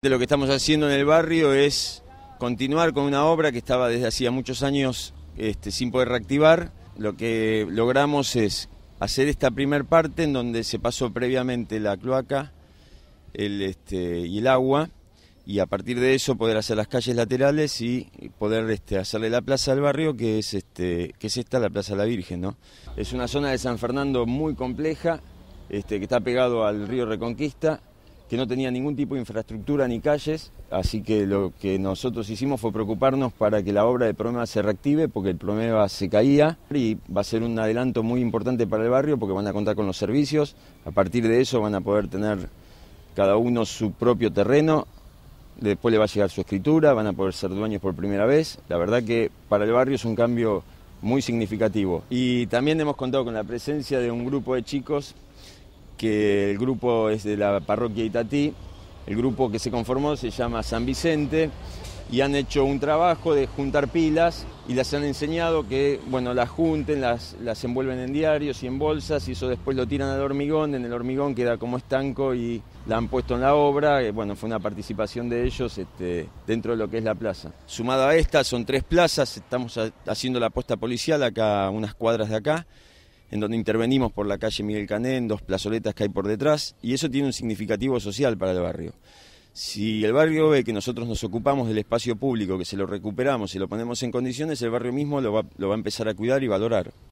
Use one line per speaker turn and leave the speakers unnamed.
De lo que estamos haciendo en el barrio es continuar con una obra que estaba desde hacía muchos años este, sin poder reactivar. Lo que logramos es hacer esta primer parte en donde se pasó previamente la cloaca este, y el agua y a partir de eso poder hacer las calles laterales y poder este, hacerle la plaza al barrio que es, este, que es esta, la Plaza de la Virgen. ¿no? Es una zona de San Fernando muy compleja, este, que está pegado al río Reconquista que no tenía ningún tipo de infraestructura ni calles, así que lo que nosotros hicimos fue preocuparnos para que la obra de Promeva se reactive, porque el Promeva se caía y va a ser un adelanto muy importante para el barrio porque van a contar con los servicios, a partir de eso van a poder tener cada uno su propio terreno, después le va a llegar su escritura, van a poder ser dueños por primera vez, la verdad que para el barrio es un cambio muy significativo. Y también hemos contado con la presencia de un grupo de chicos que el grupo es de la parroquia Itatí, el grupo que se conformó se llama San Vicente y han hecho un trabajo de juntar pilas y las han enseñado que, bueno, las junten, las, envuelven en diarios y en bolsas y eso después lo tiran al hormigón, en el hormigón queda como estanco y la han puesto en la obra, eh, bueno, fue una participación de ellos este, dentro de lo que es la plaza. Sumado a esta, son tres plazas, estamos haciendo la posta policial acá, unas cuadras de acá, en donde intervenimos por la calle Miguel en dos plazoletas que hay por detrás, y eso tiene un significativo social para el barrio. Si el barrio ve que nosotros nos ocupamos del espacio público, que se lo recuperamos y lo ponemos en condiciones, el barrio mismo lo va, lo va a empezar a cuidar y valorar.